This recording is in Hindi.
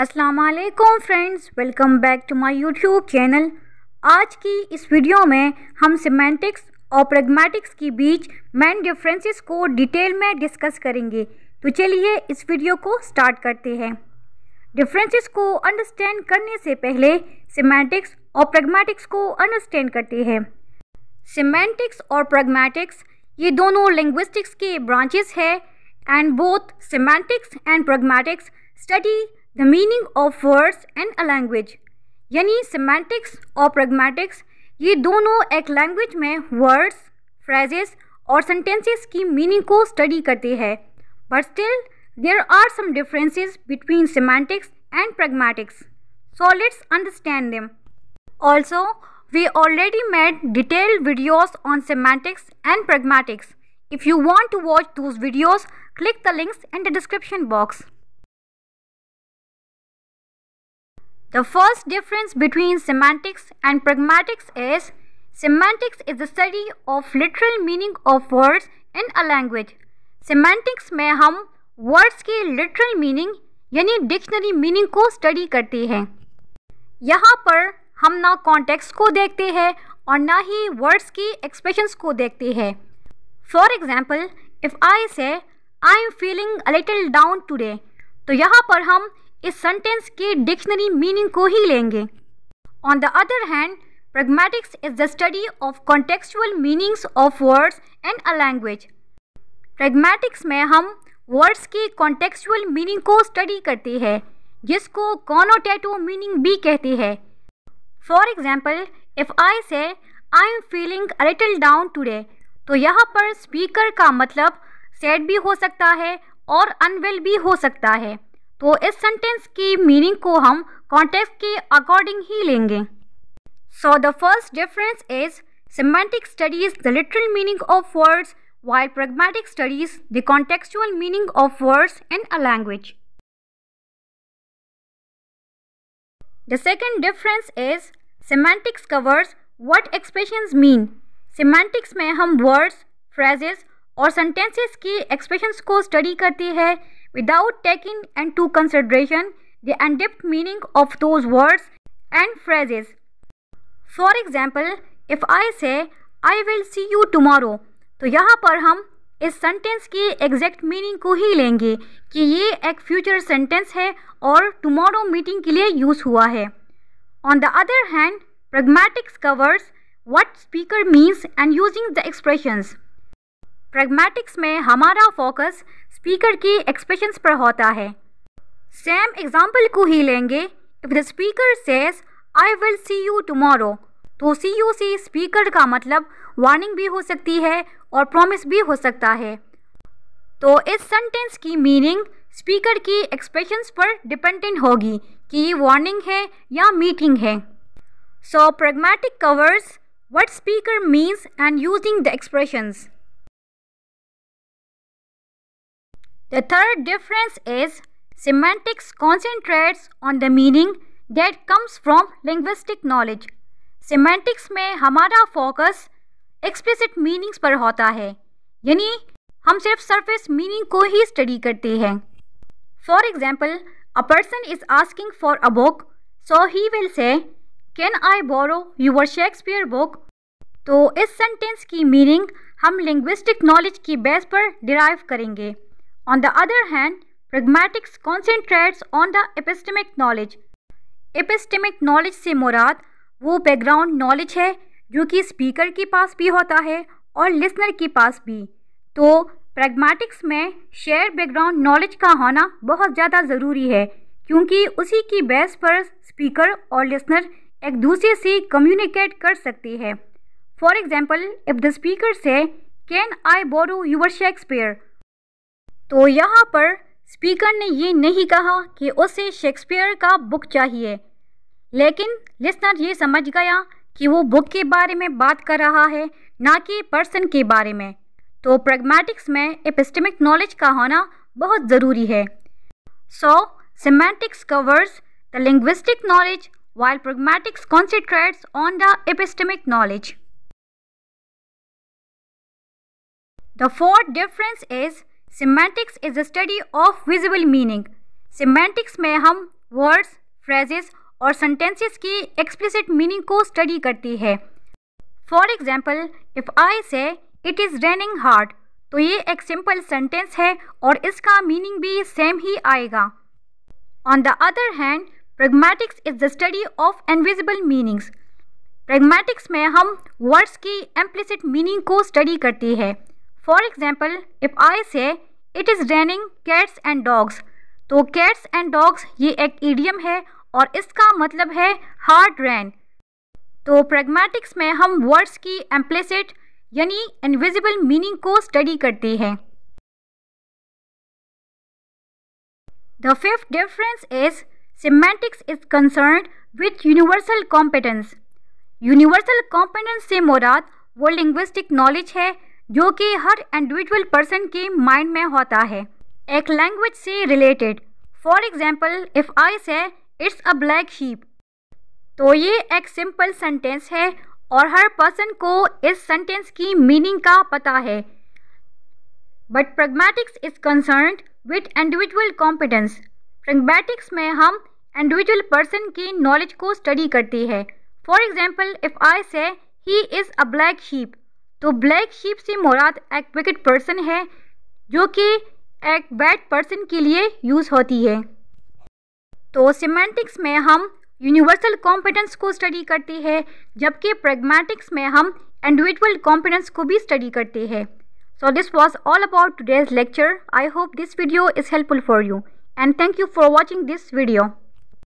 असलकम friends welcome back to my YouTube channel आज की इस वीडियो में हम सिमेंटिक्स और प्रेगमेटिक्स के बीच मैन डिफरेंसेस को डिटेल में डिस्कस करेंगे तो चलिए इस वीडियो को स्टार्ट करते हैं डिफरेंसेस को अंडरस्टैंड करने से पहले सिमेंटिक्स और प्रेगमेटिक्स को अंडरस्टैंड करते हैं सिमेंटिक्स और प्रेगमेटिक्स ये दोनों लिंग्विस्टिक्स के ब्रांचेस है and both semantics and pragmatics study the meaning of words and a language यानी semantics or pragmatics ये दोनों एक language में words, phrases और sentences की meaning को study करते हैं but still there are some differences between semantics and pragmatics so let's understand them also we already made detailed videos on semantics and pragmatics if you want to watch those videos click the links in the description box The first difference between semantics and pragmatics is semantics is the study of literal meaning of words in a language. Semantics में हम वर्ड्स की लिटरल मीनिंग यानी डिक्शनरी मीनिंग को स्टडी करते हैं यहाँ पर हम ना कॉन्टेक्स्ट को देखते हैं और ना ही वर्ड्स की एक्सप्रेशंस को देखते हैं for example if I say I'm feeling a little down today तो यहाँ पर हम इस सेंटेंस की डिक्शनरी मीनिंग को ही लेंगे on the other hand pragmatics is the study of contextual meanings of words and a language pragmatics में हम वर्ड्स की कॉन्टेक्चुअल मीनिंग को स्टडी करते हैं जिसको कॉनोटेटो मीनिंग भी कहते हैं for example if I say I'm feeling little down today तो यहाँ पर स्पीकर का मतलब सैड भी हो सकता है और अनवेल भी हो सकता है तो इस सेंटेंस की मीनिंग को हम कॉन्टेक्स्ट के अकॉर्डिंग ही लेंगे so the first difference is semantic studies the literal meaning of words while pragmatic studies the contextual meaning of words in a language the second difference is semantics covers what expression mean semantics में हम वर्ड्स फ्रेजेस और सेंटेंसेस की एक्सप्रेशंस को स्टडी करती है without taking into consideration the in-depth meaning of those words and phrases. For example, if I say I will see you tomorrow, तो यहाँ पर हम इस सेंटेंस की एग्जैक्ट मीनिंग को ही लेंगे कि ये एक फ्यूचर सेंटेंस है और टुमारो मीटिंग के लिए यूज़ हुआ है on the other hand pragmatics covers what speaker means and using the expressions. Pragmatics में हमारा फोकस स्पीकर की एक्सप्रेशंस पर होता है सेम एग्जांपल को ही लेंगे if the speaker says I will see you tomorrow तो सी यू सी स्पीकर का मतलब वार्निंग भी हो सकती है और प्रॉमिस भी हो सकता है तो इस सेंटेंस की मीनिंग स्पीकर की एक्सप्रेशंस पर डिपेंडेंट होगी कि ये वार्निंग है या मीटिंग है so pragmatic covers what speaker means and using the expressions The third difference is semantics concentrates on the meaning that comes from linguistic knowledge. Semantics में हमारा फोकस एक्सप्लिसिट मीनिंग्स पर होता है यानी हम सिर्फ सरफेस मीनिंग को ही स्टडी करते हैं for example a person is asking for a book so he will say can I borrow your Shakespeare book तो इस सेंटेंस की मीनिंग हम लिंग्विस्टिक नॉलेज की बेस पर डिराइव करेंगे On the other hand, pragmatics concentrates on the epistemic knowledge. Epistemic knowledge से मुराद वो बैकग्राउंड नॉलेज है जो कि स्पीकर के पास भी होता है और लिसनर के पास भी तो प्रैग्मेटिक्स में शेयर बैकग्राउंड नॉलेज का होना बहुत ज़्यादा ज़रूरी है क्योंकि उसी की बेस पर स्पीकर और लिसनर एक दूसरे से कम्युनिकेट कर सकती है for example if the speaker say can I borrow your Shakespeare तो यहाँ पर स्पीकर ने ये नहीं कहा कि उसे शेक्सपियर का बुक चाहिए लेकिन लिसनर ये समझ गया कि वो बुक के बारे में बात कर रहा है ना कि पर्सन के बारे में तो प्रगमेटिक्स में एपिस्टमिक नॉलेज का होना बहुत ज़रूरी है so semantics covers the linguistic knowledge while pragmatics concentrates on the epistemic knowledge the fourth difference is semantics is the study of visible meaning semantics में हम वर्ड्स फ्रेजेस और सेंटेंसेस की एक्सप्लिसिट मीनिंग को स्टडी करती है for example if I say it is raining hard तो ये एक सिंपल सेंटेंस है और इसका मीनिंग भी सेम ही आएगा on the other hand pragmatics is the study of invisible meanings pragmatics में हम वर्ड्स की एम्प्लिसिट मीनिंग को स्टडी करती है for example if I say it is raining cats and dogs तो कैट्स एंड डॉग्स ये एक ईडियम है और इसका मतलब है हार्ड रैन तो प्रेगमेटिक्स में हम वर्ड्स की एम्प्लेसिट यानी इनविजिबल मीनिंग को स्टडी करते हैं the fifth difference is semantics is concern with universal competence universal competence से मुराद वो लिंग्विस्टिक नॉलेज है जो कि हर इंडिविजुअल पर्सन के माइंड में होता है एक लैंग्वेज से related for example if I say it's a black sheep तो ये एक सिंपल सेंटेंस है और हर पर्सन को इस सेंटेंस की मीनिंग का पता है but pragmatics is concern with individual competence pragmatics में हम इंडिविजुअल पर्सन की नॉलेज को स्टडी करती है for example if I say he is a black sheep तो ब्लैक शीप से मुराद एक विकेट पर्सन है जो कि एक बैड पर्सन के लिए यूज़ होती है तो सिमेंटिक्स में हम यूनिवर्सल कॉम्पिटेंस को स्टडी करते हैं जबकि प्रेगमेटिक्स में हम इंडिविजुअल कॉम्पिटेंस को भी स्टडी करते हैं so this was all about today's lecture I hope this video is helpful for you and thank you for watching this video